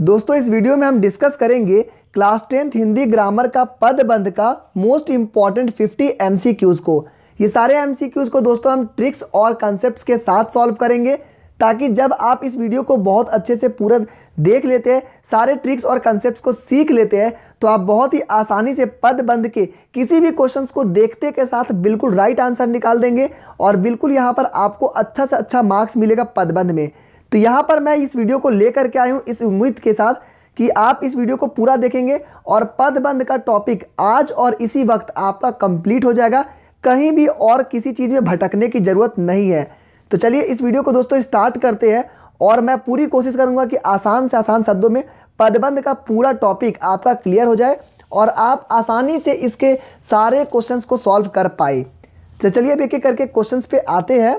दोस्तों इस वीडियो में हम डिस्कस करेंगे क्लास टेंथ हिंदी ग्रामर का पद बंद का मोस्ट इम्पॉर्टेंट 50 एम को ये सारे एम को दोस्तों हम ट्रिक्स और कंसेप्ट के साथ सॉल्व करेंगे ताकि जब आप इस वीडियो को बहुत अच्छे से पूरा देख लेते हैं सारे ट्रिक्स और कंसेप्ट को सीख लेते हैं तो आप बहुत ही आसानी से पद बंद के किसी भी क्वेश्चन को देखते के साथ बिल्कुल राइट आंसर निकाल देंगे और बिल्कुल यहाँ पर आपको अच्छा से अच्छा मार्क्स मिलेगा पदबंध में तो यहाँ पर मैं इस वीडियो को लेकर के आया हूँ इस उम्मीद के साथ कि आप इस वीडियो को पूरा देखेंगे और पदबंध का टॉपिक आज और इसी वक्त आपका कंप्लीट हो जाएगा कहीं भी और किसी चीज़ में भटकने की ज़रूरत नहीं है तो चलिए इस वीडियो को दोस्तों स्टार्ट करते हैं और मैं पूरी कोशिश करूँगा कि आसान से आसान शब्दों में पदबंध का पूरा टॉपिक आपका क्लियर हो जाए और आप आसानी से इसके सारे क्वेश्चंस को सॉल्व कर पाए तो चलिए अब एक एक करके क्वेश्चंस पे आते हैं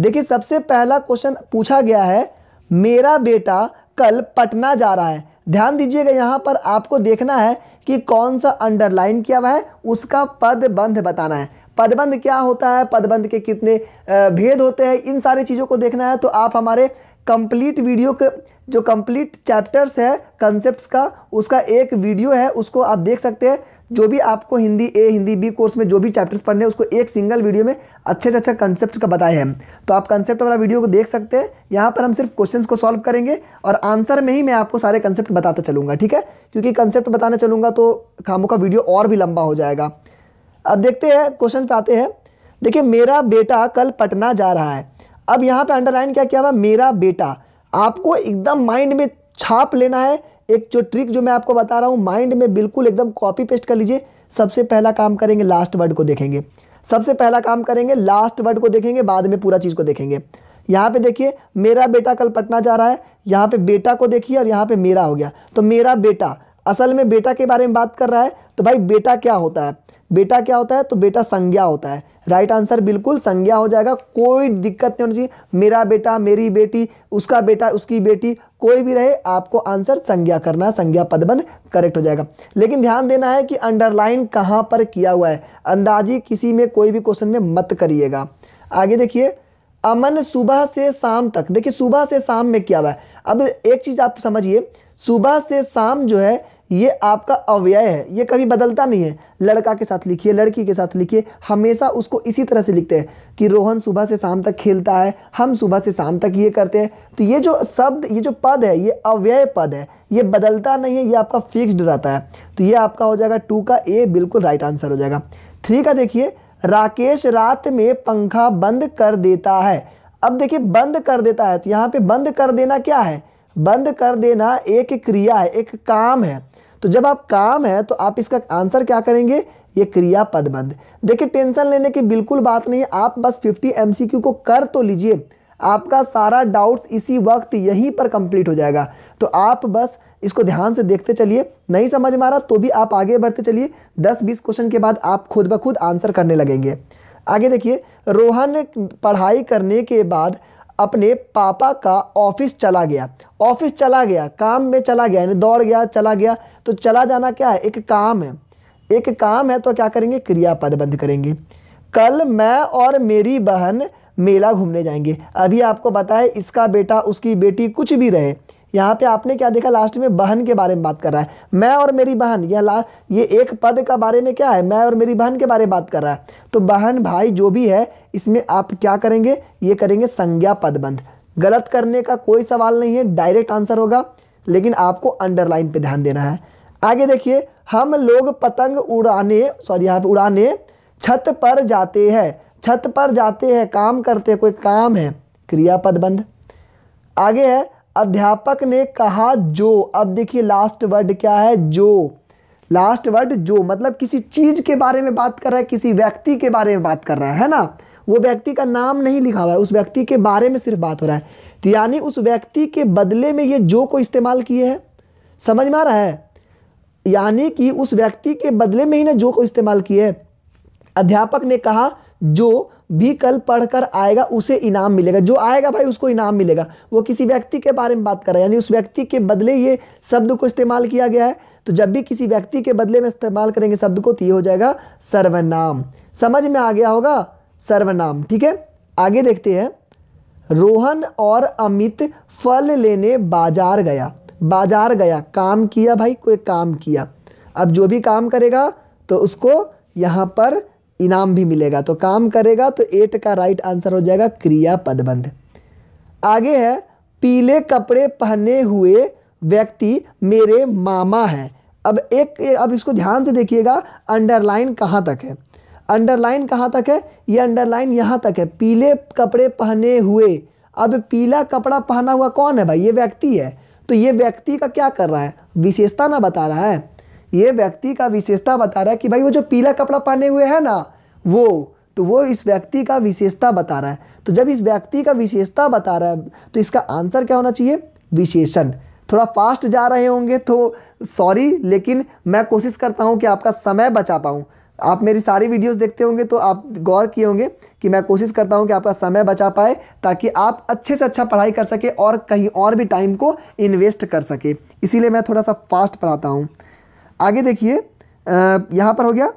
देखिए सबसे पहला क्वेश्चन पूछा गया है मेरा बेटा कल पटना जा रहा है ध्यान दीजिएगा यहाँ पर आपको देखना है कि कौन सा अंडरलाइन किया हुआ है उसका पदबंध बताना है पदबंध क्या होता है पदबंध के कितने भेद होते हैं इन सारी चीज़ों को देखना है तो आप हमारे कंप्लीट वीडियो के जो कंप्लीट चैप्टर्स है कंसेप्ट का उसका एक वीडियो है उसको आप देख सकते हैं जो भी आपको Hindi A Hindi B course में जो भी चैप्टर्स पढ़ने हैं उसको एक सिंगल वीडियो में अच्छे से अच्छा कंसेप्ट का बताया है तो आप कंसेप्ट वाला वीडियो को देख सकते हैं यहाँ पर हम सिर्फ क्वेश्चन को सॉल्व करेंगे और आंसर में ही मैं आपको सारे कंसेप्ट बताता चलूँगा ठीक है क्योंकि कंसेप्ट बताना चलूँगा तो खामों का वीडियो और भी लंबा हो जाएगा अब देखते हैं क्वेश्चन पे आते हैं देखिए मेरा बेटा कल पटना जा रहा है अब यहाँ पे अंडरलाइन क्या क्या हुआ मेरा बेटा आपको एकदम माइंड में छाप लेना है एक जो ट्रिक जो मैं आपको बता रहा हूँ माइंड में बिल्कुल एकदम कॉपी पेस्ट कर लीजिए सबसे पहला काम करेंगे लास्ट वर्ड को देखेंगे सबसे पहला काम करेंगे लास्ट वर्ड को देखेंगे बाद में पूरा चीज़ को देखेंगे यहाँ पे देखिए मेरा बेटा कल पटना जा रहा है यहाँ पे बेटा को देखिए और यहाँ पे मेरा हो गया तो मेरा बेटा असल में बेटा के बारे में बात कर रहा है तो भाई बेटा क्या होता है बेटा क्या होता है तो बेटा संज्ञा होता है राइट आंसर बिल्कुल संज्ञा हो जाएगा कोई दिक्कत नहीं होनी चाहिए मेरा बेटा मेरी बेटी उसका बेटा उसकी बेटी कोई भी रहे आपको आंसर संज्ञा करना संज्ञा पदबंध करेक्ट हो जाएगा लेकिन ध्यान देना है कि अंडरलाइन कहाँ पर किया हुआ है अंदाजी किसी में कोई भी क्वेश्चन में मत करिएगा आगे देखिए अमन सुबह से शाम तक देखिए सुबह से शाम में क्या हुआ है अब एक चीज़ आप समझिए सुबह से शाम जो है ये आपका अव्यय है ये कभी बदलता नहीं है लड़का के साथ लिखिए लड़की के साथ लिखिए हमेशा उसको इसी तरह से लिखते हैं कि रोहन सुबह से शाम तक खेलता है हम सुबह से शाम तक ये करते हैं तो ये जो शब्द ये जो पद है ये अव्यय पद है ये बदलता नहीं है ये आपका फिक्स्ड रहता है तो ये आपका हो जाएगा टू का ए बिल्कुल राइट आंसर हो जाएगा थ्री का देखिए राकेश रात में पंखा बंद कर देता है अब देखिए बंद कर देता है तो यहाँ पे बंद कर देना क्या है बंद कर देना एक क्रिया है एक काम है तो जब आप काम है तो आप इसका आंसर क्या करेंगे ये क्रिया बंद देखिए टेंशन लेने की बिल्कुल बात नहीं है आप बस 50 एमसीक्यू को कर तो लीजिए आपका सारा डाउट्स इसी वक्त यहीं पर कंप्लीट हो जाएगा तो आप बस इसको ध्यान से देखते चलिए नहीं समझ में आ रहा तो भी आप आगे बढ़ते चलिए 10-20 क्वेश्चन के बाद आप खुद ब खुद आंसर करने लगेंगे आगे देखिए रोहन पढ़ाई करने के बाद अपने पापा का ऑफिस चला गया ऑफिस चला गया काम में चला गया यानी दौड़ गया चला गया तो चला जाना क्या है एक काम है एक काम है तो क्या करेंगे क्रियापद बंद करेंगे कल मैं और मेरी बहन मेला घूमने जाएंगे अभी आपको बताए इसका बेटा उसकी बेटी कुछ भी रहे यहाँ पे आपने क्या देखा लास्ट में बहन के बारे में बात कर रहा है मैं और मेरी बहन यह ला ये एक पद का बारे में क्या है मैं और मेरी बहन के बारे में बात कर रहा है तो बहन भाई जो भी है इसमें आप क्या करेंगे ये करेंगे संज्ञा पदबंध गलत करने का कोई सवाल नहीं है डायरेक्ट आंसर होगा लेकिन आपको अंडरलाइन पे ध्यान देना है आगे देखिए हम लोग पतंग उड़ाने सॉरी यहाँ पे उड़ाने छत पर जाते हैं छत पर जाते हैं काम करते हैं कोई काम है क्रिया पदबंध आगे है अध्यापक ने कहा जो अब देखिए लास्ट वर्ड क्या है जो लास्ट वर्ड जो मतलब किसी चीज़ के बारे में बात कर रहा है किसी व्यक्ति के बारे में बात कर रहा है है ना वो व्यक्ति का नाम नहीं लिखा हुआ है उस व्यक्ति के बारे में सिर्फ बात हो रहा है तो यानी उस व्यक्ति के बदले में ये जो को इस्तेमाल किए है समझ में आ रहा है यानी कि उस व्यक्ति के बदले में ही ना जो को इस्तेमाल किए है अध्यापक ने कहा जो भी कल पढ़कर आएगा उसे इनाम मिलेगा जो आएगा भाई उसको इनाम मिलेगा वो किसी व्यक्ति के बारे में बात कर रहा है यानी उस व्यक्ति के बदले ये शब्द को इस्तेमाल किया गया है तो जब भी किसी व्यक्ति के बदले में इस्तेमाल करेंगे शब्द को तो ये हो जाएगा सर्वनाम समझ में आ गया होगा सर्वनाम ठीक है आगे देखते हैं रोहन और अमित फल लेने बाजार गया बाजार गया काम किया भाई कोई काम किया अब जो भी काम करेगा तो उसको यहाँ पर इनाम भी मिलेगा तो काम करेगा तो एट का राइट आंसर हो जाएगा क्रिया पदबंध आगे है पीले कपड़े पहने हुए व्यक्ति मेरे मामा है अब एक अब इसको ध्यान से देखिएगा अंडरलाइन कहाँ तक है अंडरलाइन कहाँ तक है ये अंडरलाइन यहाँ तक है पीले कपड़े पहने हुए अब पीला कपड़ा पहना हुआ कौन है भाई ये व्यक्ति है तो ये व्यक्ति का क्या कर रहा है विशेषता ना बता रहा है ये व्यक्ति का विशेषता बता रहा है कि भाई वो जो पीला कपड़ा पहने हुए है ना वो तो वो इस व्यक्ति का विशेषता बता रहा है तो जब इस व्यक्ति का विशेषता बता रहा है तो इसका आंसर क्या होना चाहिए विशेषण थोड़ा फास्ट जा रहे होंगे तो सॉरी लेकिन मैं कोशिश करता हूँ कि आपका समय बचा पाऊँ आप मेरी सारी वीडियोस देखते होंगे तो आप गौर किए होंगे कि मैं कोशिश करता हूं कि आपका समय बचा पाए ताकि आप अच्छे से अच्छा पढ़ाई कर सके और कहीं और भी टाइम को इन्वेस्ट कर सके इसीलिए मैं थोड़ा सा फास्ट पढ़ाता हूं आगे देखिए यहाँ पर हो गया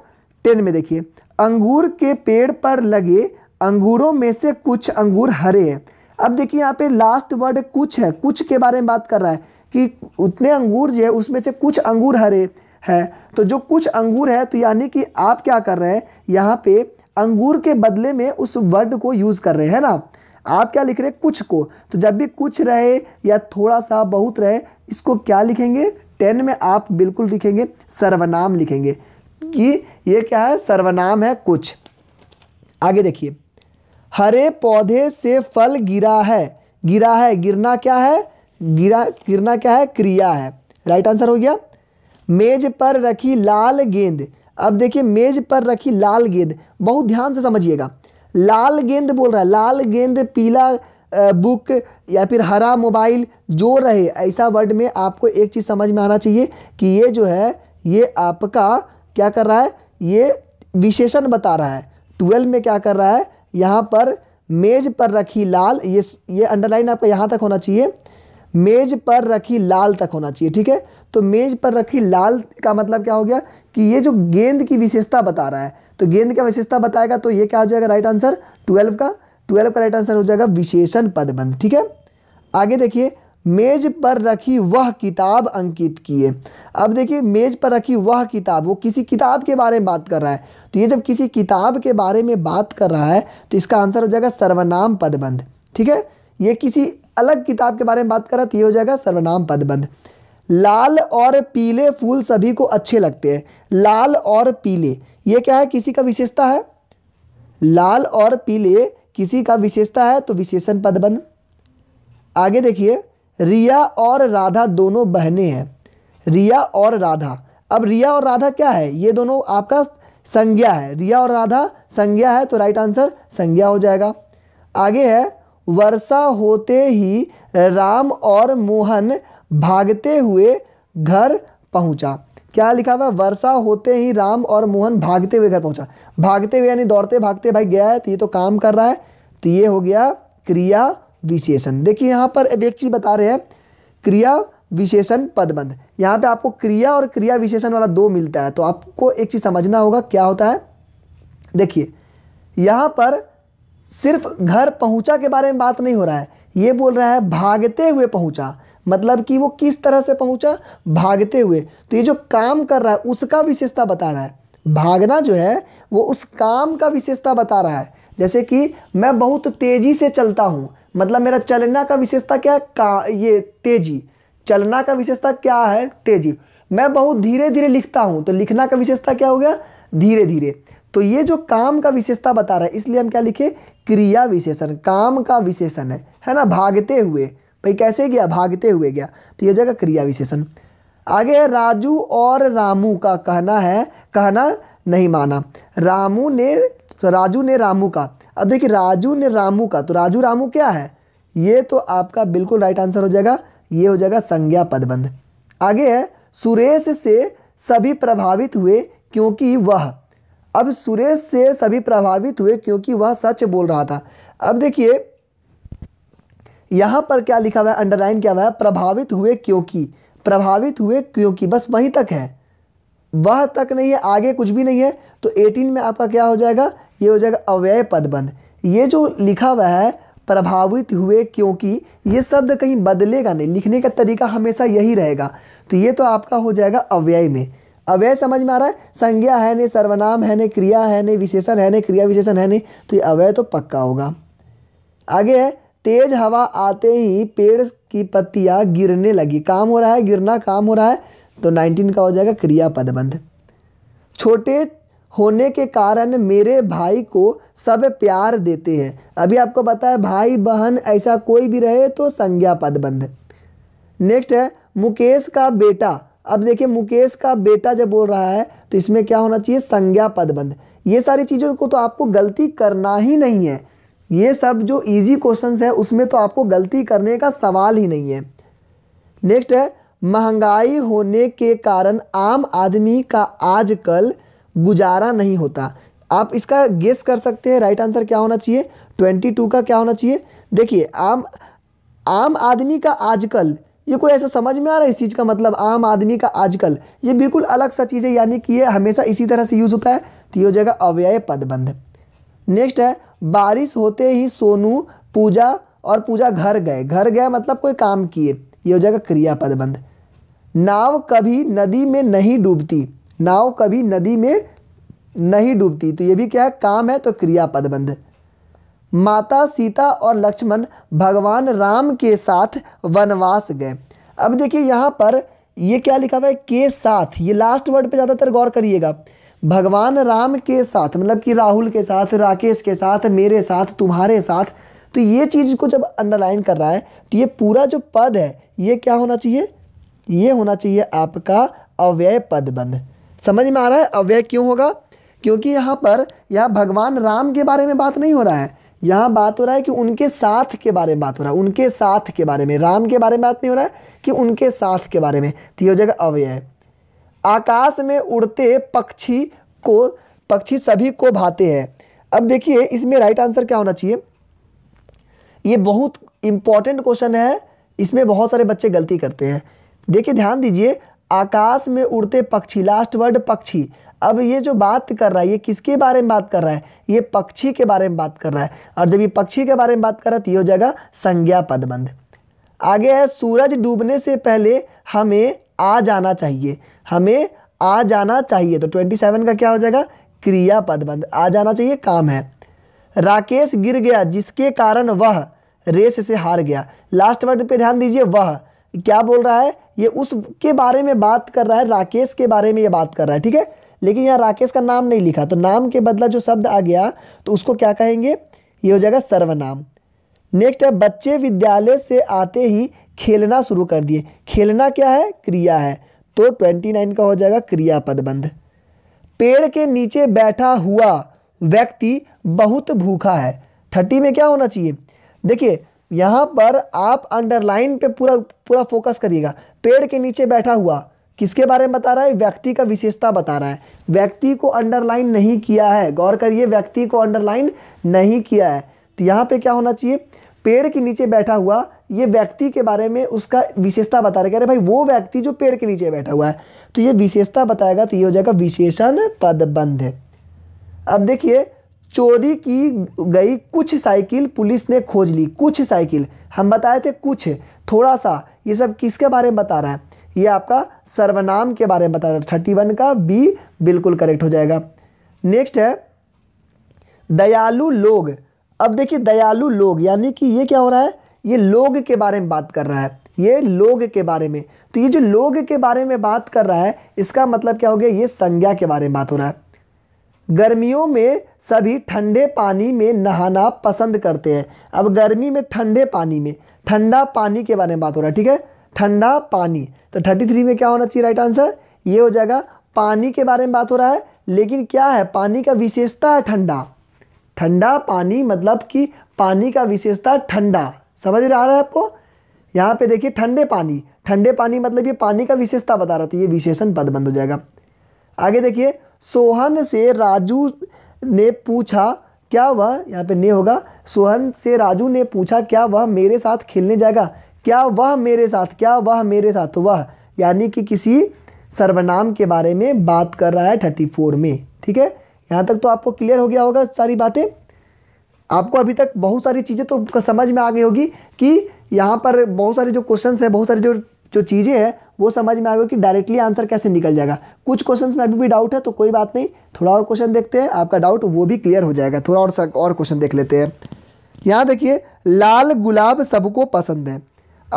टेन में देखिए अंगूर के पेड़ पर लगे अंगूरों में से कुछ अंगूर हरे हैं अब देखिए यहाँ पे लास्ट वर्ड कुछ है कुछ के बारे में बात कर रहा है कि उतने अंगूर जो है उसमें से कुछ अंगूर हरे है तो जो कुछ अंगूर है तो यानी कि आप क्या कर रहे हैं यहाँ पे अंगूर के बदले में उस वर्ड को यूज़ कर रहे हैं ना आप क्या लिख रहे हैं कुछ को तो जब भी कुछ रहे या थोड़ा सा बहुत रहे इसको क्या लिखेंगे टेन में आप बिल्कुल लिखेंगे सर्वनाम लिखेंगे कि ये क्या है सर्वनाम है कुछ आगे देखिए हरे पौधे से फल गिरा है गिरा है गिरना क्या है गिरा गिरना क्या है क्रिया है राइट आंसर हो गया मेज पर रखी लाल गेंद अब देखिए मेज पर रखी लाल गेंद बहुत ध्यान से समझिएगा लाल गेंद बोल रहा है लाल गेंद पीला बुक या फिर हरा मोबाइल जो रहे ऐसा वर्ड में आपको एक चीज़ समझ में आना चाहिए कि ये जो है ये आपका क्या कर रहा है ये विशेषण बता रहा है ट्वेल्व में क्या कर रहा है यहाँ पर मेज पर रखी लाल ये ये अंडरलाइन आपका यहाँ तक होना चाहिए मेज पर रखी लाल तक होना चाहिए ठीक है तो मेज पर रखी लाल का मतलब क्या हो गया कि ये जो गेंद की विशेषता बता रहा है तो गेंद का विशेषता बताएगा तो ये क्या हो जाएगा राइट आंसर ट्वेल्व का ट्वेल्व का राइट आंसर हो जाएगा विशेषण पदबंध ठीक है आगे देखिए मेज पर रखी वह किताब अंकित किए अब देखिए मेज पर रखी वह किताब वो किसी किताब के बारे में बात कर रहा है तो ये जब किसी किताब के बारे में बात कर रहा है तो इसका आंसर हो जाएगा सर्वनाम पदबंध ठीक है ये किसी अलग किताब के बारे में बात कर रहा है तो ये हो जाएगा सर्वनाम पदबंध लाल और पीले फूल सभी को अच्छे लगते हैं लाल और पीले ये क्या है किसी का विशेषता है लाल और पीले किसी का विशेषता है तो विशेषण पदबंध आगे देखिए रिया और राधा दोनों बहनें हैं रिया और राधा अब रिया और राधा क्या है ये दोनों आपका संज्ञा है रिया और राधा संज्ञा है तो राइट आंसर संज्ञा हो जाएगा आगे है वर्षा होते ही राम और मोहन भागते हुए घर पहुंचा क्या लिखा हुआ वर्षा होते ही राम और मोहन भागते हुए घर पहुंचा भागते हुए यानी दौड़ते भागते भाई गया है तो ये तो काम कर रहा है तो ये हो गया क्रिया विशेषण देखिए यहाँ पर अब एक चीज़ बता रहे हैं क्रिया विशेषण पदबंध यहाँ पे आपको क्रिया और क्रिया विशेषण वाला दो मिलता है तो आपको एक चीज़ समझना होगा क्या होता है देखिए यहाँ पर सिर्फ घर पहुँचा के बारे में बात नहीं हो रहा है ये बोल रहा है भागते हुए पहुँचा मतलब कि वो किस तरह से पहुँचा भागते हुए तो ये जो काम कर रहा है उसका विशेषता बता रहा है भागना जो है वो उस काम का विशेषता बता रहा है जैसे कि मैं बहुत तेज़ी से चलता हूँ मतलब मेरा चलना का विशेषता क्या है का ये तेजी चलना का विशेषता क्या है तेजी मैं बहुत धीरे धीरे लिखता हूँ तो लिखना का विशेषता क्या हो गया धीरे धीरे तो ये जो काम का विशेषता बता रहा है इसलिए हम क्या लिखे क्रिया विशेषण काम का विशेषण है है ना भागते हुए भाई कैसे गया भागते हुए गया तो ये जगह क्रिया विशेषण आगे है राजू और रामू का कहना है कहना नहीं माना रामू ने तो राजू ने रामू का अब देखिए राजू ने रामू का तो राजू रामू क्या है ये तो आपका बिल्कुल राइट आंसर हो जाएगा ये हो जाएगा संज्ञा पदबंध आगे है सुरेश से सभी प्रभावित हुए क्योंकि वह अब सुरेश से सभी प्रभावित हुए क्योंकि वह सच बोल रहा था अब देखिए यहाँ पर क्या लिखा हुआ है अंडरलाइन क्या हुआ है प्रभावित हुए क्योंकि प्रभावित हुए क्योंकि बस वहीं तक है वह तक नहीं है आगे कुछ भी नहीं है तो 18 में आपका क्या हो जाएगा ये हो जाएगा अव्यय पदबंध ये जो लिखा हुआ है प्रभावित हुए क्योंकि ये शब्द कहीं बदलेगा नहीं लिखने का तरीका हमेशा यही रहेगा तो ये तो आपका हो जाएगा अव्यय में अव्यय समझ में आ रहा है संज्ञा है नहीं सर्वनाम है नहीं क्रिया है नहीं विशेषण है नहीं क्रिया विशेषण है नहीं तो ये अव्यय तो पक्का होगा आगे है तेज हवा आते ही पेड़ की पत्तियाँ गिरने लगी काम हो रहा है गिरना काम हो रहा है तो नाइनटीन का हो जाएगा क्रिया पदबंध छोटे होने के कारण मेरे भाई को सब प्यार देते हैं अभी आपको पता है भाई बहन ऐसा कोई भी रहे तो संज्ञा पदबंध नेक्स्ट है मुकेश का बेटा अब देखिए मुकेश का बेटा जब बोल रहा है तो इसमें क्या होना चाहिए संज्ञा पदबंध ये सारी चीज़ों को तो आपको गलती करना ही नहीं है ये सब जो इजी क्वेश्चंस है उसमें तो आपको गलती करने का सवाल ही नहीं है नेक्स्ट है महंगाई होने के कारण आम आदमी का आजकल गुजारा नहीं होता आप इसका गेस कर सकते हैं राइट आंसर क्या होना चाहिए ट्वेंटी टू का क्या होना चाहिए देखिए आम आम आदमी का आजकल ये कोई ऐसा समझ में आ रहा है इस चीज़ का मतलब आम आदमी का आजकल ये बिल्कुल अलग सा चीज़ है यानी कि ये हमेशा इसी तरह से यूज़ होता है तो ये हो जाएगा अव्यय पदबंध नेक्स्ट है बारिश होते ही सोनू पूजा और पूजा घर गए घर गए मतलब कोई काम किए ये हो जाएगा क्रिया पदबंध नाव कभी नदी में नहीं डूबती नाव कभी नदी में नहीं डूबती तो ये भी क्या है काम है तो क्रिया पदबंध माता सीता और लक्ष्मण भगवान राम के साथ वनवास गए अब देखिए यहाँ पर ये क्या लिखा हुआ है के साथ ये लास्ट वर्ड पे ज़्यादातर गौर करिएगा भगवान राम के साथ मतलब कि राहुल के साथ राकेश के साथ मेरे साथ तुम्हारे साथ तो ये चीज़ को जब अंडरलाइन कर रहा है तो ये पूरा जो पद है ये क्या होना चाहिए ये होना चाहिए आपका अव्यय पदबंध समझ में आ रहा है अव्यय क्यों होगा क्योंकि यहाँ पर यहाँ भगवान राम के बारे में बात नहीं हो रहा है यहाँ बात हो रहा है कि उनके साथ के बारे में बात हो रहा है उनके साथ के बारे में राम के बारे में बात नहीं हो रहा है कि उनके साथ के बारे में तो ये हो जाएगा अव्यय आकाश में उड़ते पक्षी को पक्षी सभी को भाते हैं अब देखिए इसमें राइट आंसर क्या होना चाहिए ये बहुत इंपॉर्टेंट क्वेश्चन है इसमें बहुत सारे बच्चे गलती करते हैं देखिए ध्यान दीजिए आकाश में उड़ते पक्षी लास्ट वर्ड पक्षी अब ये जो बात कर रहा है ये किसके बारे में बात कर रहा है ये पक्षी के बारे में बात कर रहा है और जब ये पक्षी के बारे में बात कर रहा है तो ये हो जाएगा संज्ञा पदबंध आगे है सूरज डूबने से पहले हमें आ जाना चाहिए हमें आ जाना चाहिए तो ट्वेंटी सेवन का क्या हो जाएगा क्रिया पदबंध आ जाना चाहिए काम है राकेश गिर गया जिसके कारण वह रेस से हार गया लास्ट वर्ड पर ध्यान दीजिए वह क्या बोल रहा है ये उसके बारे में बात कर रहा है राकेश के बारे में ये बात कर रहा है ठीक है लेकिन यहाँ राकेश का नाम नहीं लिखा तो नाम के बदला जो शब्द आ गया तो उसको क्या कहेंगे ये हो जाएगा सर्वनाम नेक्स्ट है बच्चे विद्यालय से आते ही खेलना शुरू कर दिए खेलना क्या है क्रिया है तो ट्वेंटी नाइन का हो जाएगा क्रिया पदबंध पेड़ के नीचे बैठा हुआ व्यक्ति बहुत भूखा है थर्टी में क्या होना चाहिए देखिए यहाँ पर आप अंडरलाइन पे पूरा पूरा फोकस करिएगा पेड़ के नीचे बैठा हुआ किसके बारे में बता रहा है व्यक्ति का विशेषता बता रहा है व्यक्ति को अंडरलाइन नहीं किया है गौर करिए व्यक्ति को अंडरलाइन नहीं किया है तो यहाँ पे क्या होना चाहिए पेड़ के नीचे बैठा हुआ ये व्यक्ति के बारे में उसका विशेषता बता रहा है कह रहे भाई वो व्यक्ति जो पेड़ के नीचे बैठा हुआ है तो ये विशेषता बताएगा तो ये हो जाएगा विशेषण पदबंध अब देखिए चोरी की गई कुछ साइकिल पुलिस ने खोज ली कुछ साइकिल हम बताए थे कुछ थोड़ा सा ये सब किसके बारे में बता रहा है ये आपका सर्वनाम के बारे में बता रहा है थर्टी वन का बी बिल्कुल करेक्ट हो जाएगा नेक्स्ट है दयालु लोग अब देखिए दयालु लोग यानी कि ये क्या हो रहा है ये लोग के बारे में बात कर रहा है ये लोग के बारे में तो ये जो लोग के बारे में बात कर रहा है इसका मतलब क्या हो गया ये संज्ञा के बारे में बात हो रहा है गर्मियों में सभी ठंडे पानी में नहाना पसंद करते हैं अब गर्मी में ठंडे पानी में ठंडा पानी के बारे में बात हो रहा है ठीक है ठंडा पानी तो थर्टी थ्री में क्या होना चाहिए राइट आंसर ये हो जाएगा पानी के बारे में बात हो रहा है लेकिन क्या है पानी का विशेषता है ठंडा ठंडा पानी मतलब कि पानी का विशेषता ठंडा समझ रहा है आपको यहाँ पे देखिए ठंडे पानी ठंडे पानी मतलब ये पानी का विशेषता बता रहा तो ये विशेषण पद बंद हो जाएगा आगे देखिए सोहन से राजू ने पूछा क्या वह यहाँ पे ने होगा सोहन से राजू ने पूछा क्या वह मेरे साथ खेलने जाएगा क्या वह मेरे साथ क्या वह मेरे साथ तो वह यानी कि किसी सर्वनाम के बारे में बात कर रहा है थर्टी फोर में ठीक है यहाँ तक तो आपको क्लियर हो गया होगा सारी बातें आपको अभी तक बहुत सारी चीज़ें तो समझ में आ गई होगी कि यहाँ पर बहुत सारे जो क्वेश्चन हैं बहुत सारी जो जो चीज़ें हैं वो समझ में आ गया कि डायरेक्टली आंसर कैसे निकल जाएगा कुछ क्वेश्चंस में अभी भी डाउट है तो कोई बात नहीं थोड़ा और क्वेश्चन देखते हैं आपका डाउट वो भी क्लियर हो जाएगा थोड़ा और और क्वेश्चन देख लेते हैं यहाँ देखिए लाल गुलाब सबको पसंद है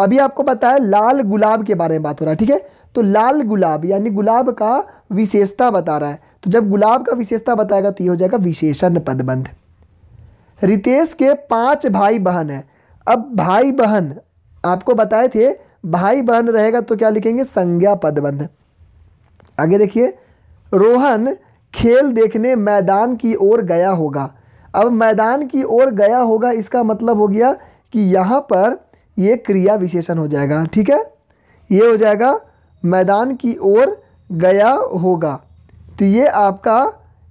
अभी आपको पता है लाल गुलाब के बारे में बात हो रहा है ठीक है तो लाल गुलाब यानी गुलाब का विशेषता बता रहा है तो जब गुलाब का विशेषता बताएगा तो ये हो जाएगा विशेषण पदबंध रितेश के पांच भाई बहन हैं अब भाई बहन आपको बताए थे भाई बहन रहेगा तो क्या लिखेंगे संज्ञा पद बंध आगे देखिए रोहन खेल देखने मैदान की ओर गया होगा अब मैदान की ओर गया होगा इसका मतलब हो गया कि यहाँ पर ये क्रिया विशेषण हो जाएगा ठीक है ये हो जाएगा मैदान की ओर गया होगा तो ये आपका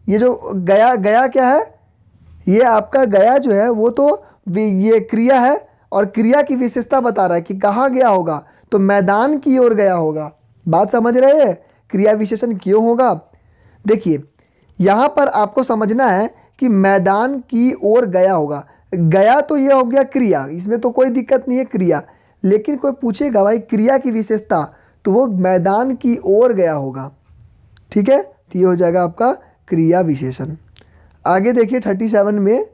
ये जो गया गया क्या है ये आपका गया जो है वो तो ये क्रिया है और क्रिया की विशेषता बता रहा है कि कहाँ गया होगा तो मैदान की ओर गया होगा बात समझ रहे हैं क्रिया विशेषण क्यों होगा देखिए यहाँ पर आपको समझना है कि मैदान की ओर गया होगा गया तो यह हो गया क्रिया इसमें तो कोई दिक्कत नहीं है क्रिया लेकिन कोई पूछेगा भाई क्रिया की विशेषता तो वो मैदान की ओर गया होगा ठीक है तो ये हो जाएगा आपका क्रिया विशेषण आगे देखिए थर्टी सेवन में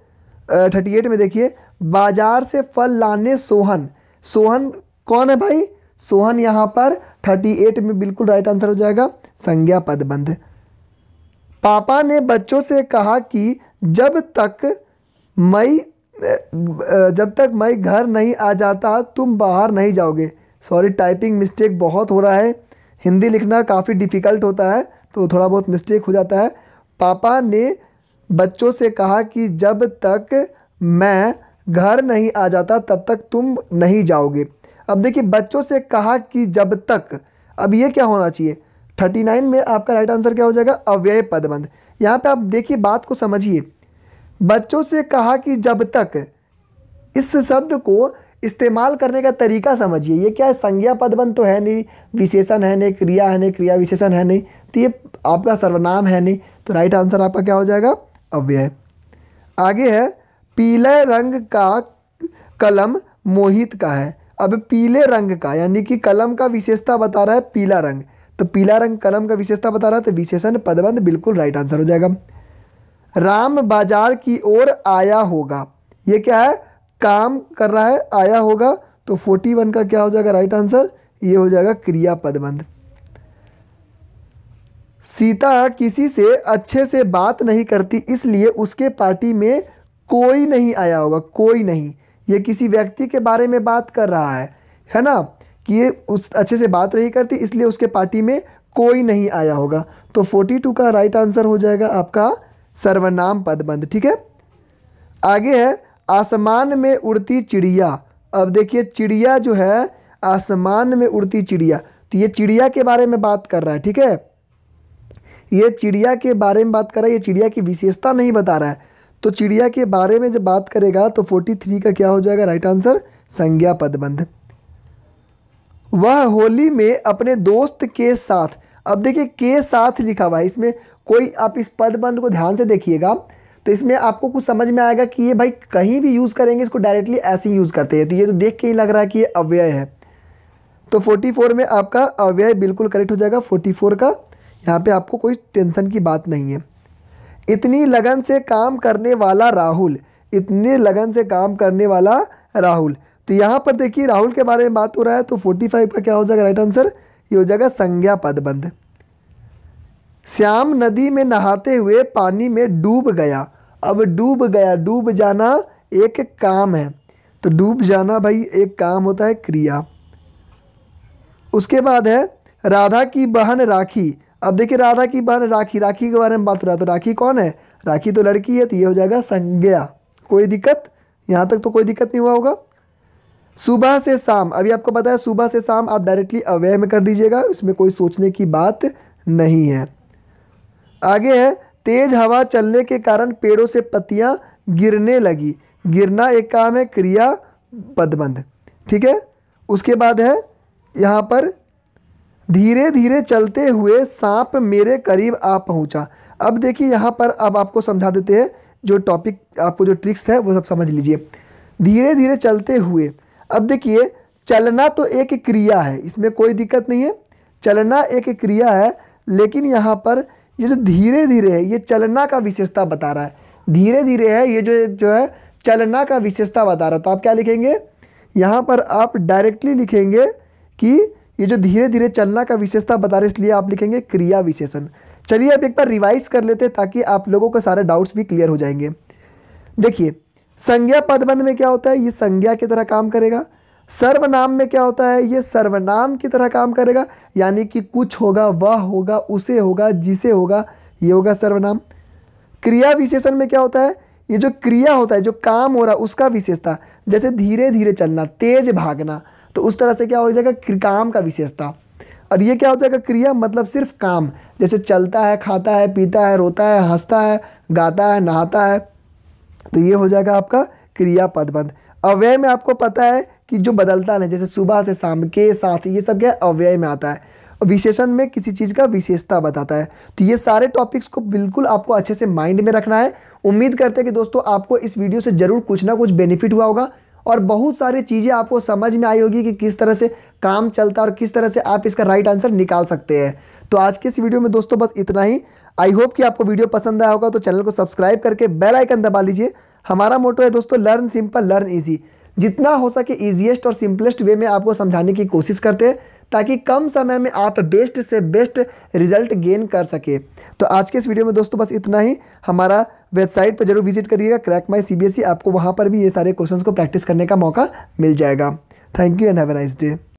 थर्टी एट में देखिए बाजार से फल लाने सोहन सोहन कौन है भाई सोहन यहाँ पर थर्टी एट में बिल्कुल राइट आंसर हो जाएगा संज्ञा पदबंध पापा ने बच्चों से कहा कि जब तक मई जब तक मई घर नहीं आ जाता तुम बाहर नहीं जाओगे सॉरी टाइपिंग मिस्टेक बहुत हो रहा है हिंदी लिखना काफ़ी डिफ़िकल्ट होता है तो थोड़ा बहुत मिस्टेक हो जाता है पापा ने बच्चों से कहा कि जब तक मैं घर नहीं आ जाता तब तक तुम नहीं जाओगे अब देखिए बच्चों से कहा कि जब तक अब ये क्या होना चाहिए थर्टी नाइन में आपका राइट आंसर क्या हो जाएगा अव्यय पदबंध यहाँ पे आप देखिए बात को समझिए बच्चों से कहा कि जब तक इस शब्द को इस्तेमाल करने का तरीका समझिए ये क्या है संज्ञा पदबंध तो है नहीं विशेषण है नहीं क्रिया है नहीं क्रिया विशेषण है नहीं तो ये आपका सर्वनाम है नहीं तो राइट आंसर आपका क्या हो जाएगा अव्यय आगे है पीले रंग का कलम मोहित का है अब पीले रंग का यानी कि कलम का विशेषता बता रहा है पीला रंग तो पीला रंग कलम का विशेषता बता रहा है तो विशेषण पदबंध बिल्कुल राइट आंसर हो जाएगा राम बाजार की ओर आया होगा ये क्या है काम कर रहा है आया होगा तो फोर्टी वन का क्या हो जाएगा राइट आंसर ये हो जाएगा क्रिया पदबंध सीता किसी से अच्छे से बात नहीं करती इसलिए उसके पार्टी में कोई नहीं आया होगा कोई नहीं ये किसी व्यक्ति के बारे में बात कर रहा है है ना कि ये उस अच्छे से बात नहीं करती इसलिए उसके पार्टी में कोई नहीं आया होगा तो 42 का राइट आंसर हो जाएगा आपका सर्वनाम पदबंध ठीक है आगे है आसमान में उड़ती चिड़िया अब देखिए चिड़िया जो है आसमान में उड़ती चिड़िया तो ये चिड़िया के बारे में बात कर रहा है ठीक है ये चिड़िया के बारे में बात कर रहा है ये चिड़िया की विशेषता नहीं बता रहा है तो चिड़िया के बारे में जब बात करेगा तो फोर्टी थ्री का क्या हो जाएगा राइट आंसर संज्ञा पदबंध वह होली में अपने दोस्त के साथ अब देखिए के साथ लिखा हुआ है इसमें कोई आप इस पदबंध को ध्यान से देखिएगा तो इसमें आपको कुछ समझ में आएगा कि ये भाई कहीं भी यूज़ करेंगे इसको डायरेक्टली ऐसे ही यूज़ करते हैं तो ये तो देख के ही लग रहा है कि ये अव्यय है तो 44 में आपका अव्यय बिल्कुल करेक्ट हो जाएगा 44 का यहाँ पे आपको कोई टेंशन की बात नहीं है इतनी लगन से काम करने वाला राहुल इतने लगन से काम करने वाला राहुल तो यहाँ पर देखिए राहुल के बारे में बात हो रहा है तो 45 का क्या हो जाएगा राइट आंसर ये हो जाएगा संज्ञा पदबंध श्याम नदी में नहाते हुए पानी में डूब गया अब डूब गया डूब जाना एक काम है तो डूब जाना भाई एक काम होता है क्रिया उसके बाद है राधा की बहन राखी अब देखिए राधा की बारे राखी राखी के बारे में बात हो रहा है तो राखी कौन है राखी तो लड़की है तो ये हो जाएगा संज्ञा कोई दिक्कत यहाँ तक तो कोई दिक्कत नहीं हुआ होगा सुबह से शाम अभी आपको पता है सुबह से शाम आप डायरेक्टली अवेयर में कर दीजिएगा इसमें कोई सोचने की बात नहीं है आगे है तेज हवा चलने के कारण पेड़ों से पत्तियाँ गिरने लगी गिरना एक काम है क्रिया पदबंध ठीक है उसके बाद है यहाँ पर धीरे धीरे चलते हुए सांप मेरे करीब आ पहुंचा अब देखिए यहाँ पर अब आपको समझा देते हैं जो टॉपिक आपको जो ट्रिक्स है वो सब समझ लीजिए धीरे धीरे चलते हुए अब देखिए चलना तो एक क्रिया है इसमें कोई दिक्कत नहीं है चलना एक क्रिया है लेकिन यहाँ पर ये जो धीरे धीरे है ये चलना का विशेषता बता रहा है धीरे धीरे है ये जो जो है चलना का विशेषता बता रहा है तो आप क्या लिखेंगे यहाँ पर आप डायरेक्टली लिखेंगे कि ये जो धीरे धीरे चलना का विशेषता बता रहे इसलिए आप लिखेंगे क्रिया विशेषण चलिए अब एक बार रिवाइज कर लेते हैं ताकि आप लोगों का सारे डाउट्स भी क्लियर हो जाएंगे देखिए संज्ञा पदबंध में क्या होता है ये संज्ञा की तरह काम करेगा सर्वनाम में क्या होता है ये सर्वनाम की तरह काम करेगा यानी कि कुछ होगा वह होगा उसे होगा जिसे होगा ये होगा सर्वनाम क्रिया विशेषण में क्या होता है ये जो क्रिया होता है जो काम हो रहा है उसका विशेषता जैसे धीरे धीरे चलना तेज भागना तो उस तरह से क्या हो जाएगा काम का विशेषता और ये क्या हो जाएगा क्रिया मतलब सिर्फ काम जैसे चलता है खाता है पीता है रोता है हंसता है गाता है नहाता है तो ये हो जाएगा आपका क्रिया पदबंध अव्यय में आपको पता है कि जो बदलता नहीं जैसे सुबह से शाम के साथ ये सब क्या अव्यय में आता है विशेषण में किसी चीज़ का विशेषता बताता है तो ये सारे टॉपिक्स को बिल्कुल आपको अच्छे से माइंड में रखना है उम्मीद करते हैं कि दोस्तों आपको इस वीडियो से ज़रूर कुछ ना कुछ बेनिफिट हुआ होगा और बहुत सारी चीज़ें आपको समझ में आई होगी कि किस तरह से काम चलता है और किस तरह से आप इसका राइट आंसर निकाल सकते हैं तो आज के इस वीडियो में दोस्तों बस इतना ही आई होप कि आपको वीडियो पसंद आया होगा तो चैनल को सब्सक्राइब करके बेल आइकन दबा लीजिए हमारा मोटो है दोस्तों लर्न सिंपल लर्न ईजी जितना हो सके ईजिएस्ट और सिंपलेस्ट वे में आपको समझाने की कोशिश करते हैं ताकि कम समय में आप बेस्ट से बेस्ट रिजल्ट गेन कर सके तो आज के इस वीडियो में दोस्तों बस इतना ही हमारा वेबसाइट पर जरूर विजिट करिएगा क्रैक माई सी आपको वहाँ पर भी ये सारे क्वेश्चन को प्रैक्टिस करने का मौका मिल जाएगा thank you and have nice day